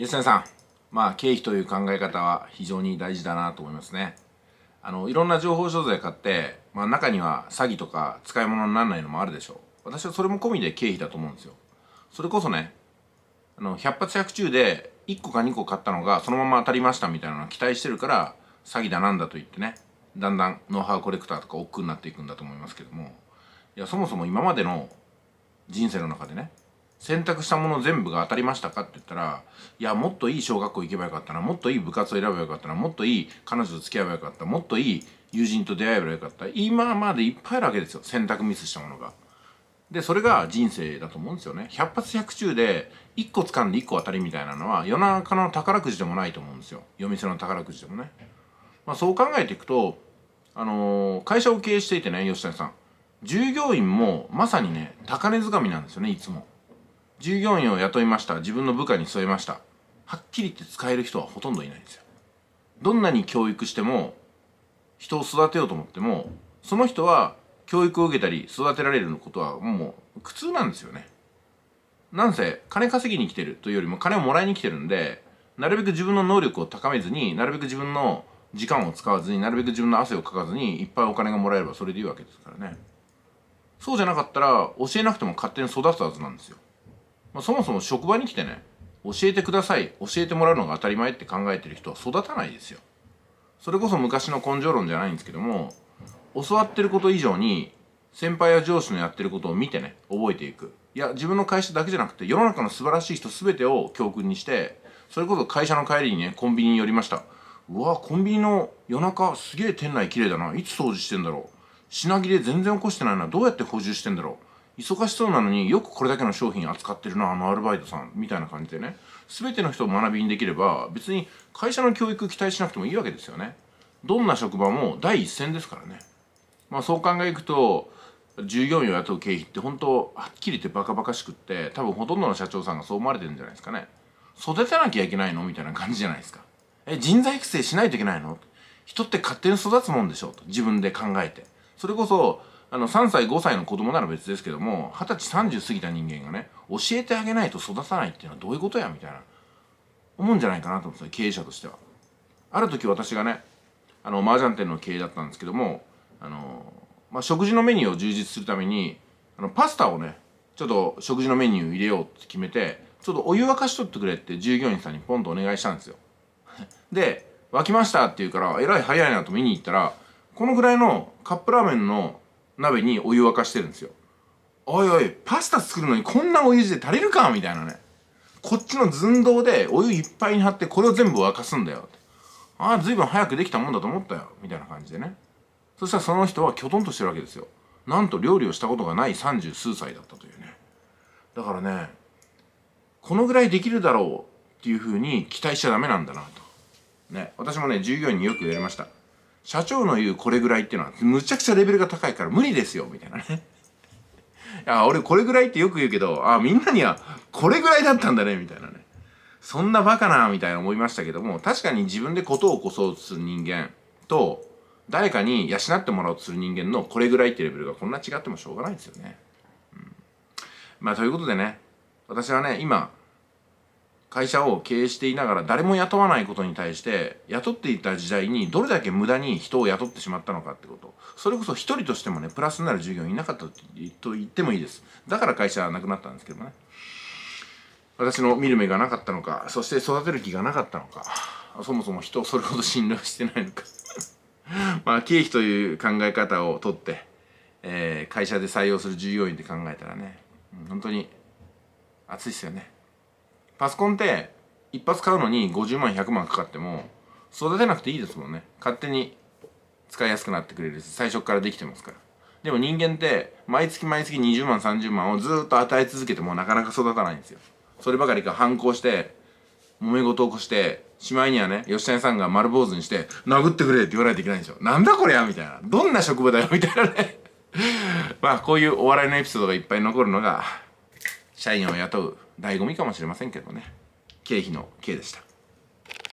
吉谷さん、まあ、経費という考え方は非常に大事だなと思いますね。あの、いろんな情報商材買って、まあ、中には詐欺とか使い物にならないのもあるでしょう。私はそれも込みで経費だと思うんですよ。それこそね、あの、100発100中で1個か2個買ったのがそのまま当たりましたみたいなのを期待してるから、詐欺だなんだと言ってね、だんだんノウハウコレクターとか億劫になっていくんだと思いますけども、いや、そもそも今までの人生の中でね、選択したもの全部が当たりましたかって言ったらいやもっといい小学校行けばよかったなもっといい部活を選べばよかったなもっといい彼女と付き合えばよかったもっといい友人と出会えばよかった今までいっぱいあるわけですよ選択ミスしたものが。でそれが人生だと思うんですよね。100発100中で1個掴んで1個当たりみたいなのは夜中の宝くじでもないと思うんですよ。夜店の宝くじでもね。まあ、そう考えていくと、あのー、会社を経営していてね吉谷さん従業員もまさにね高値掴みなんですよねいつも。従業員を雇いました自分の部下に添えましたはっきり言って使える人はほとんどいないんですよどんなに教育しても人を育てようと思ってもその人は教育を受けたり育てられることはもう苦痛なんですよねなんせ金稼ぎに来てるというよりも金をもらいに来てるんでなるべく自分の能力を高めずになるべく自分の時間を使わずになるべく自分の汗をかかずにいっぱいお金がもらえればそれでいいわけですからねそうじゃなかったら教えなくても勝手に育つはずなんですよまあ、そもそも職場に来てね教えてください教えてもらうのが当たり前って考えてる人は育たないですよそれこそ昔の根性論じゃないんですけども教わってること以上に先輩や上司のやってることを見てね覚えていくいや自分の会社だけじゃなくて世の中の素晴らしい人全てを教訓にしてそれこそ会社の帰りにねコンビニに寄りましたうわコンビニの夜中すげえ店内綺麗だないつ掃除してんだろう品切れ全然起こしてないなどうやって補充してんだろう忙しそうなのによくこれだけの商品扱ってるなあのアルバイトさんみたいな感じでね全ての人を学びにできれば別に会社の教育期待しなくてもいいわけですよねどんな職場も第一線ですからねまあそう考えいくと従業員を雇う経費って本当はっきり言ってバカバカしくって多分ほとんどの社長さんがそう思われてるんじゃないですかね育てなきゃいけないのみたいな感じじゃないですかえ人材育成しないといけないの人って勝手に育つもんでしょと自分で考えてそれこそあの3歳5歳の子供なら別ですけども二十歳30過ぎた人間がね教えてあげないと育たないっていうのはどういうことやみたいな思うんじゃないかなと思うんですよ経営者としては。ある時私がねあの麻雀店の経営だったんですけどもあの、まあ、食事のメニューを充実するためにあのパスタをねちょっと食事のメニュー入れようって決めてちょっとお湯沸かしとってくれって従業員さんにポンとお願いしたんですよ。で沸きましたって言うからえらい早いなと見に行ったらこのぐらいのカップラーメンの鍋にお湯沸かしてるんですよおいおいパスタ作るのにこんなお湯で足りるかみたいなねこっちの寸胴でお湯いっぱいに張ってこれを全部沸かすんだよああ随分早くできたもんだと思ったよみたいな感じでねそしたらその人はきょとんとしてるわけですよなんと料理をしたことがない三十数歳だったというねだからねこのぐらいできるだろうっていうふうに期待しちゃダメなんだなとね私もね従業員によく言われました社長の言うこれぐらいっていうのは、むちゃくちゃレベルが高いから無理ですよ、みたいなね。い や、俺これぐらいってよく言うけど、あ、みんなにはこれぐらいだったんだね、みたいなね。そんなバカな、みたいな思いましたけども、確かに自分でことを起こそうとする人間と、誰かに養ってもらおうとする人間のこれぐらいってレベルがこんな違ってもしょうがないですよね。うん、まあ、ということでね、私はね、今、会社を経営していながら誰も雇わないことに対して雇っていた時代にどれだけ無駄に人を雇ってしまったのかってことそれこそ一人としてもねプラスになる従業員いなかったと言ってもいいですだから会社はなくなったんですけどね私の見る目がなかったのかそして育てる気がなかったのかそもそも人をそれほど信頼してないのか まあ経費という考え方をとって、えー、会社で採用する従業員って考えたらね本当に熱いっすよねパソコンって一発買うのに50万100万かかっても育てなくていいですもんね勝手に使いやすくなってくれるし最初からできてますからでも人間って毎月毎月20万30万をずっと与え続けてもなかなか育たないんですよそればかりか反抗して揉め事を起こしてしまいにはね吉谷さんが丸坊主にして「殴ってくれ」って言わないといけないんですよなんだこれやみたいなどんな職場だよみたいなね まあこういうお笑いのエピソードがいっぱい残るのが社員を雇う醍醐味かもしれませんけどね経費の経でした